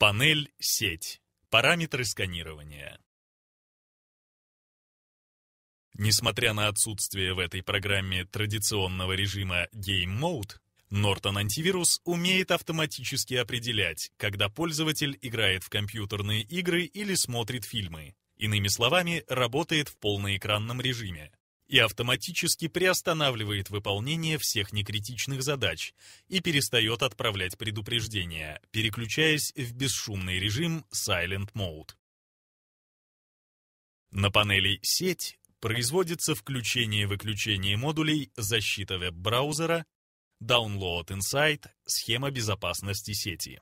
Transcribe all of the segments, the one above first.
Панель «Сеть». Параметры сканирования. Несмотря на отсутствие в этой программе традиционного режима Game Mode, Norton Antivirus умеет автоматически определять, когда пользователь играет в компьютерные игры или смотрит фильмы. Иными словами, работает в полноэкранном режиме и автоматически приостанавливает выполнение всех некритичных задач и перестает отправлять предупреждения, переключаясь в бесшумный режим Silent Mode. На панели «Сеть» производится включение-выключение модулей, защита веб-браузера, Download Insight, схема безопасности сети.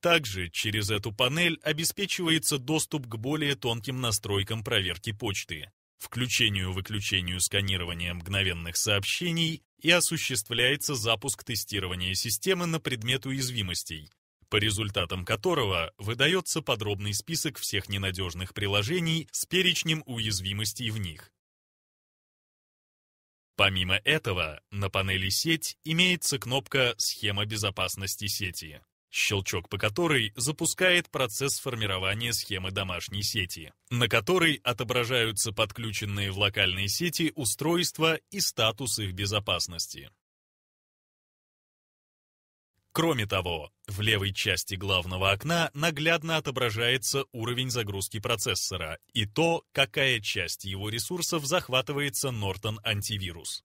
Также через эту панель обеспечивается доступ к более тонким настройкам проверки почты, включению-выключению сканирования мгновенных сообщений и осуществляется запуск тестирования системы на предмет уязвимостей, по результатам которого выдается подробный список всех ненадежных приложений с перечнем уязвимостей в них. Помимо этого, на панели «Сеть» имеется кнопка «Схема безопасности сети» щелчок по которой запускает процесс формирования схемы домашней сети, на которой отображаются подключенные в локальной сети устройства и статус их безопасности. Кроме того, в левой части главного окна наглядно отображается уровень загрузки процессора и то, какая часть его ресурсов захватывается Norton антивирус.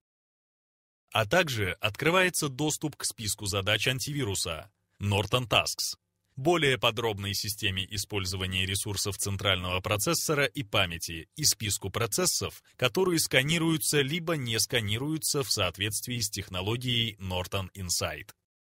А также открывается доступ к списку задач антивируса, Norton Tasks, более подробной системе использования ресурсов центрального процессора и памяти и списку процессов, которые сканируются либо не сканируются в соответствии с технологией Norton Insight.